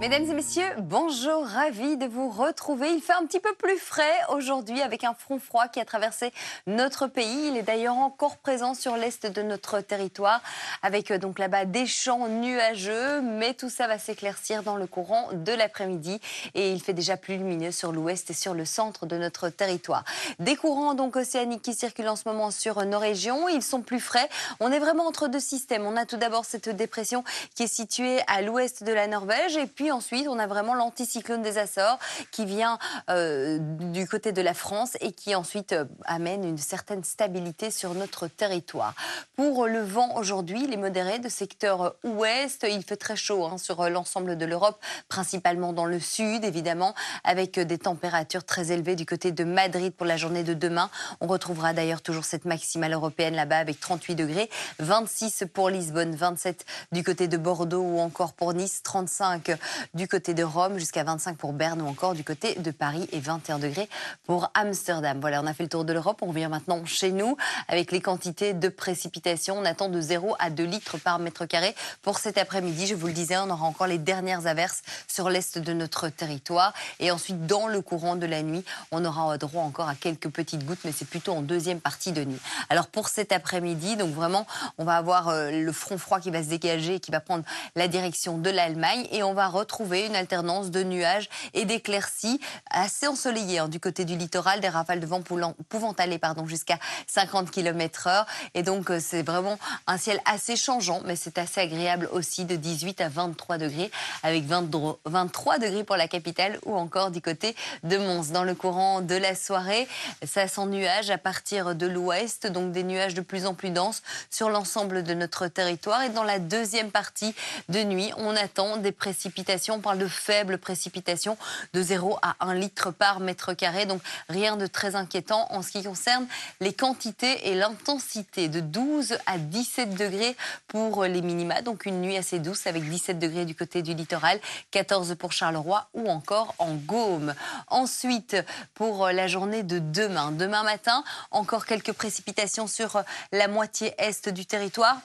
Mesdames et messieurs, bonjour, ravi de vous retrouver. Il fait un petit peu plus frais aujourd'hui avec un front froid qui a traversé notre pays. Il est d'ailleurs encore présent sur l'est de notre territoire avec euh, donc là-bas des champs nuageux, mais tout ça va s'éclaircir dans le courant de l'après-midi et il fait déjà plus lumineux sur l'ouest et sur le centre de notre territoire. Des courants donc océaniques qui circulent en ce moment sur nos régions, ils sont plus frais. On est vraiment entre deux systèmes. On a tout d'abord cette dépression qui est située à l'ouest de la Norvège et puis ensuite, on a vraiment l'anticyclone des Açores qui vient euh, du côté de la France et qui ensuite euh, amène une certaine stabilité sur notre territoire. Pour le vent aujourd'hui, les modérés de secteur euh, ouest, il fait très chaud hein, sur l'ensemble de l'Europe, principalement dans le sud évidemment, avec des températures très élevées du côté de Madrid pour la journée de demain. On retrouvera d'ailleurs toujours cette maximale européenne là-bas avec 38 degrés, 26 pour Lisbonne, 27 du côté de Bordeaux ou encore pour Nice, 35 du côté de Rome, jusqu'à 25 pour Berne ou encore du côté de Paris et 21 degrés pour Amsterdam. Voilà, on a fait le tour de l'Europe. On revient maintenant chez nous avec les quantités de précipitations. On attend de 0 à 2 litres par mètre carré pour cet après-midi. Je vous le disais, on aura encore les dernières averses sur l'est de notre territoire. Et ensuite, dans le courant de la nuit, on aura droit encore à quelques petites gouttes, mais c'est plutôt en deuxième partie de nuit. Alors pour cet après-midi, donc vraiment, on va avoir euh, le front froid qui va se dégager et qui va prendre la direction de l'Allemagne. Et on va trouver une alternance de nuages et d'éclaircies assez ensoleillées hein, du côté du littoral, des rafales de vent pouvant aller jusqu'à 50 km/h. Et donc, euh, c'est vraiment un ciel assez changeant, mais c'est assez agréable aussi de 18 à 23 degrés, avec 23 degrés pour la capitale ou encore du côté de Mons. Dans le courant de la soirée, ça s'ennuage à partir de l'ouest, donc des nuages de plus en plus denses sur l'ensemble de notre territoire. Et dans la deuxième partie de nuit, on attend des précipitations on parle de faibles précipitations de 0 à 1 litre par mètre carré. Donc rien de très inquiétant en ce qui concerne les quantités et l'intensité de 12 à 17 degrés pour les minima. Donc une nuit assez douce avec 17 degrés du côté du littoral, 14 pour Charleroi ou encore en Gaume. Ensuite, pour la journée de demain, demain matin, encore quelques précipitations sur la moitié est du territoire.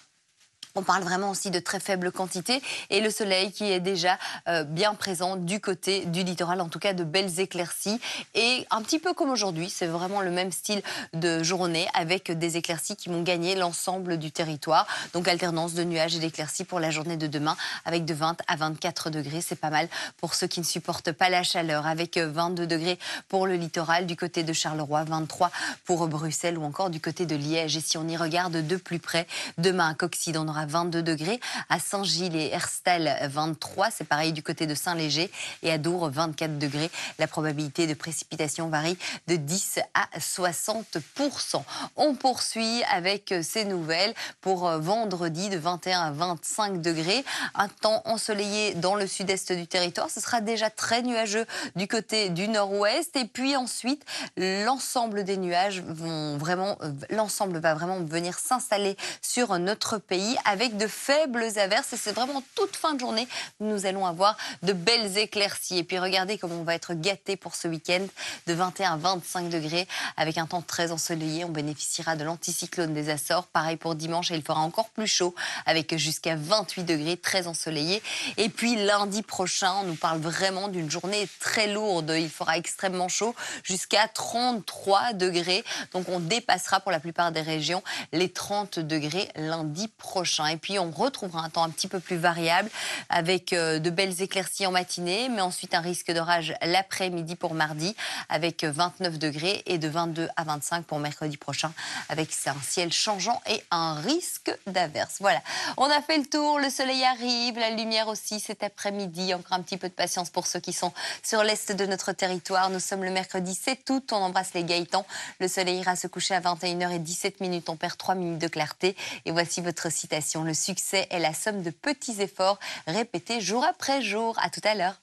On parle vraiment aussi de très faibles quantités et le soleil qui est déjà euh, bien présent du côté du littoral, en tout cas de belles éclaircies. Et un petit peu comme aujourd'hui, c'est vraiment le même style de journée avec des éclaircies qui vont gagner l'ensemble du territoire. Donc alternance de nuages et d'éclaircies pour la journée de demain avec de 20 à 24 degrés. C'est pas mal pour ceux qui ne supportent pas la chaleur avec 22 euh, degrés pour le littoral du côté de Charleroi, 23 pour Bruxelles ou encore du côté de Liège. Et si on y regarde de plus près, demain qu'occident aura à 22 degrés. À Saint-Gilles et Herstal, 23. C'est pareil du côté de Saint-Léger. Et à Dour, 24 degrés. La probabilité de précipitation varie de 10 à 60 On poursuit avec ces nouvelles pour euh, vendredi de 21 à 25 degrés. Un temps ensoleillé dans le sud-est du territoire. Ce sera déjà très nuageux du côté du nord-ouest. Et puis ensuite, l'ensemble des nuages vont vraiment, euh, l'ensemble va vraiment venir s'installer sur notre pays avec de faibles averses. Et c'est vraiment toute fin de journée. Nous allons avoir de belles éclaircies. Et puis regardez comment on va être gâté pour ce week-end de 21 à 25 degrés avec un temps très ensoleillé. On bénéficiera de l'anticyclone des Açores. Pareil pour dimanche et il fera encore plus chaud avec jusqu'à 28 degrés, très ensoleillé. Et puis lundi prochain, on nous parle vraiment d'une journée très lourde. Il fera extrêmement chaud jusqu'à 33 degrés. Donc on dépassera pour la plupart des régions les 30 degrés lundi prochain. Et puis on retrouvera un temps un petit peu plus variable avec euh, de belles éclaircies en matinée, mais ensuite un risque d'orage l'après-midi pour mardi avec 29 degrés et de 22 à 25 pour mercredi prochain avec un ciel changeant et un risque d'averse. Voilà, on a fait le tour, le soleil arrive, la lumière aussi cet après-midi. Encore un petit peu de patience pour ceux qui sont sur l'est de notre territoire. Nous sommes le mercredi, 7 août, On embrasse les Gaëtans. Le soleil ira se coucher à 21h17 On perd 3 minutes de clarté. Et voici votre citation le succès est la somme de petits efforts répétés jour après jour. À tout à l'heure.